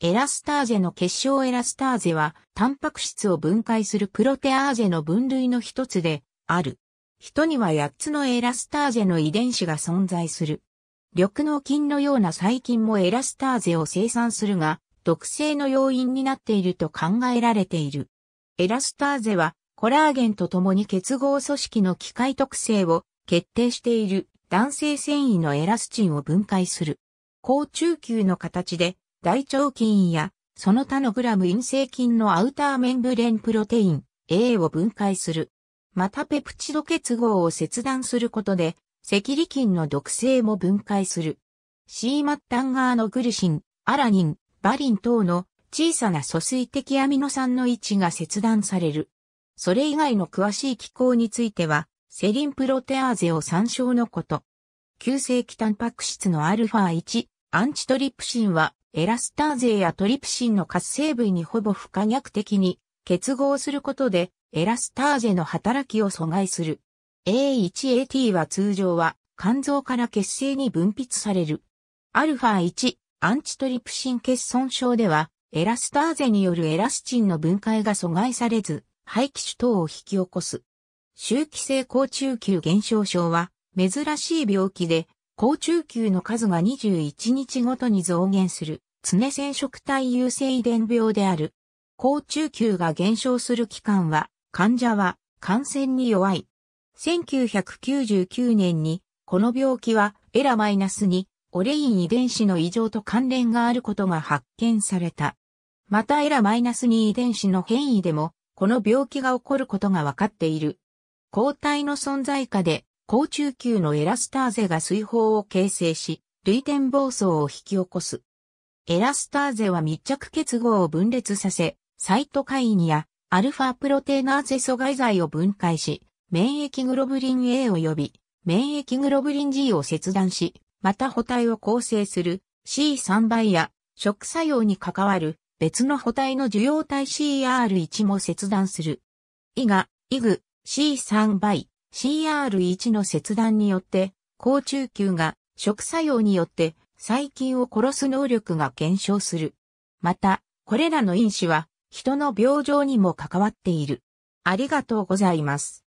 エラスターゼの結晶エラスターゼは、タンパク質を分解するプロテアーゼの分類の一つで、ある。人には8つのエラスターゼの遺伝子が存在する。緑脳菌のような細菌もエラスターゼを生産するが、毒性の要因になっていると考えられている。エラスターゼは、コラーゲンと共に結合組織の機械特性を決定している男性繊維のエラスチンを分解する。高中級の形で大腸菌やその他のグラム陰性菌のアウターメンブレンプロテイン A を分解する。またペプチド結合を切断することで、赤痢菌の毒性も分解する。C 末端側のグルシン、アラニン、バリン等の小さな疎水的アミノ酸の位置が切断される。それ以外の詳しい機構については、セリンプロテアーゼを参照のこと。急性期タンパク質の α1、アンチトリプシンはエラスターゼやトリプシンの活性部位にほぼ不可逆的に結合することで、エラスターゼの働きを阻害する。A1AT は通常は肝臓から血清に分泌される。アルファ1アンチトリプシン血損症では、エラスターゼによるエラスチンの分解が阻害されず、排気腫等を引き起こす。周期性高中級減少症は、珍しい病気で、高中級の数が21日ごとに増減する。常染色体優性遺伝病である。高中級が減少する期間は、患者は感染に弱い。1999年に、この病気はエラマイナスに、オレイン遺伝子の異常と関連があることが発見された。またエラマイナス -2 遺伝子の変異でも、この病気が起こることが分かっている。抗体の存在下で、高中級のエラスターゼが水泡を形成し、類点暴走を引き起こす。エラスターゼは密着結合を分裂させ、サイトカインやアルファプロテーナーゼ阻害剤を分解し、免疫グロブリン A 及び免疫グロブリン G を切断し、また補体を構成する C3 倍や食作用に関わる別の補体の受容体 CR1 も切断する。イガ、イグ、C3 倍、CR1 の切断によって、高中級が食作用によって細菌を殺す能力が減少する。また、これらの因子は人の病状にも関わっている。ありがとうございます。